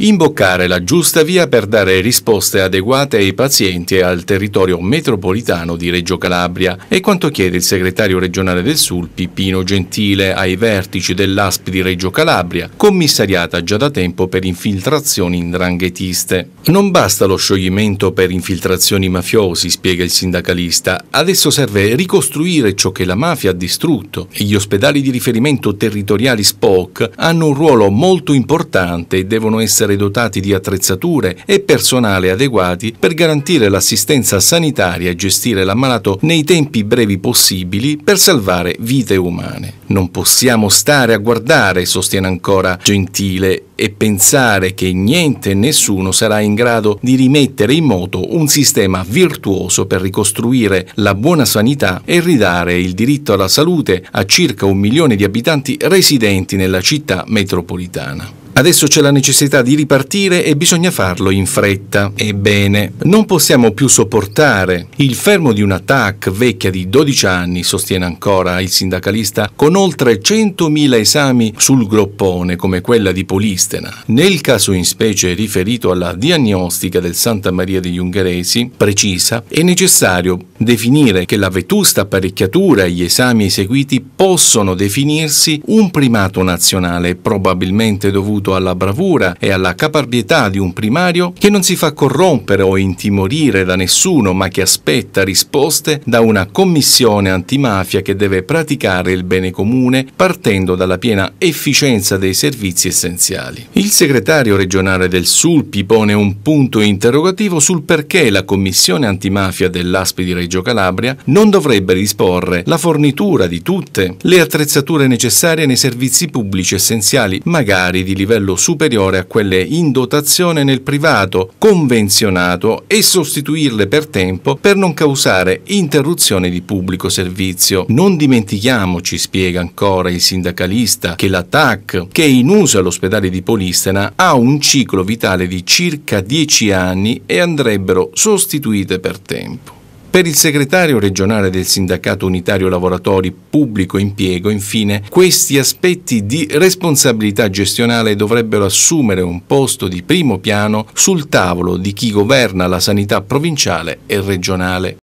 imboccare la giusta via per dare risposte adeguate ai pazienti e al territorio metropolitano di Reggio Calabria è quanto chiede il segretario regionale del Sul, Pipino Gentile ai vertici dell'ASP di Reggio Calabria, commissariata già da tempo per infiltrazioni indranghetiste. Non basta lo scioglimento per infiltrazioni mafiosi, spiega il sindacalista, adesso serve ricostruire ciò che la mafia ha distrutto e gli ospedali di riferimento territoriali SPOC hanno un ruolo molto importante e devono essere essere dotati di attrezzature e personale adeguati per garantire l'assistenza sanitaria e gestire l'ammalato nei tempi brevi possibili per salvare vite umane. Non possiamo stare a guardare, sostiene ancora Gentile, e pensare che niente e nessuno sarà in grado di rimettere in moto un sistema virtuoso per ricostruire la buona sanità e ridare il diritto alla salute a circa un milione di abitanti residenti nella città metropolitana. Adesso c'è la necessità di ripartire e bisogna farlo in fretta. Ebbene, non possiamo più sopportare il fermo di una TAC vecchia di 12 anni, sostiene ancora il sindacalista, con oltre 100.000 esami sul groppone come quella di Polistena. Nel caso in specie riferito alla diagnostica del Santa Maria degli Ungheresi, precisa, è necessario definire che la vetusta apparecchiatura e gli esami eseguiti possono definirsi un primato nazionale, probabilmente dovuto quanto alla bravura e alla caparbietà di un primario che non si fa corrompere o intimorire da nessuno, ma che aspetta risposte da una commissione antimafia che deve praticare il bene comune partendo dalla piena efficienza dei servizi essenziali. Il segretario regionale del Sulpi pone un punto interrogativo sul perché la commissione antimafia dell'ASPI di Reggio Calabria non dovrebbe disporre la fornitura di tutte le attrezzature necessarie nei servizi pubblici essenziali, magari di livello livello superiore a quelle in dotazione nel privato convenzionato e sostituirle per tempo per non causare interruzione di pubblico servizio. Non dimentichiamoci, spiega ancora il sindacalista, che la TAC, che è in uso all'ospedale di Polistena, ha un ciclo vitale di circa 10 anni e andrebbero sostituite per tempo. Per il segretario regionale del Sindacato Unitario Lavoratori Pubblico Impiego, infine, questi aspetti di responsabilità gestionale dovrebbero assumere un posto di primo piano sul tavolo di chi governa la sanità provinciale e regionale.